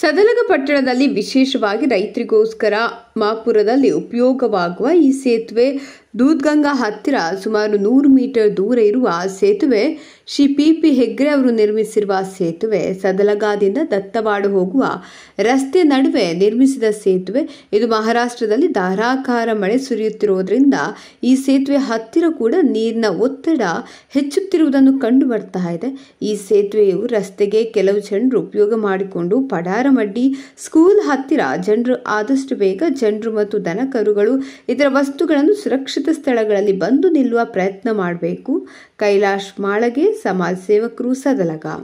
ಸದಲಗ ಪಟ್ಟಣದಲ್ಲಿ ವಿಶೇಷವಾಗಿ ರೈತರಿಗೋಸ್ಕರ ಮಾಪುರದಲ್ಲಿ ಉಪಯೋಗವಾಗುವ ಈ ಸೇತುವೆ ದೂದ್ಗಂಗಾ ಹತ್ತಿರ ಸುಮಾರು ನೂರು ಮೀಟರ್ ದೂರ ಇರುವ ಸೇತುವೆ ಶ್ರೀ ಪಿ ಪಿ ಅವರು ನಿರ್ಮಿಸಿರುವ ಸೇತುವೆ ಸದಲಗಾದಿಂದ ದತ್ತವಾಡು ಹೋಗುವ ರಸ್ತೆ ನಡುವೆ ನಿರ್ಮಿಸಿದ ಸೇತುವೆ ಇದು ಮಹಾರಾಷ್ಟ್ರದಲ್ಲಿ ಧಾರಾಕಾರ ಮಳೆ ಸುರಿಯುತ್ತಿರುವುದರಿಂದ ಈ ಸೇತುವೆ ಹತ್ತಿರ ಕೂಡ ನೀರಿನ ಒತ್ತಡ ಹೆಚ್ಚುತ್ತಿರುವುದನ್ನು ಕಂಡು ಬರ್ತಾ ಇದೆ ಈ ಸೇತುವೆಯು ರಸ್ತೆಗೆ ಕೆಲವು ಜನರು ಉಪಯೋಗ ಮಾಡಿಕೊಂಡು ಪಡಾರಮಡ್ಡಿ ಸ್ಕೂಲ್ ಹತ್ತಿರ ಜನರು ಆದಷ್ಟು ಬೇಗ ಜನರು ಮತ್ತು ದನಕರುಗಳು ಇದರ ವಸ್ತುಗಳನ್ನು ಸುರಕ್ಷಿತ ಸ್ಥಳಗಳಲ್ಲಿ ಬಂದು ನಿಲ್ಲುವ ಪ್ರಯತ್ನ ಮಾಡಬೇಕು ಕೈಲಾಶ್ ಮಾಳಗೆ ಸಮಾಜ ಸೇವಕರು ಸದಲಗ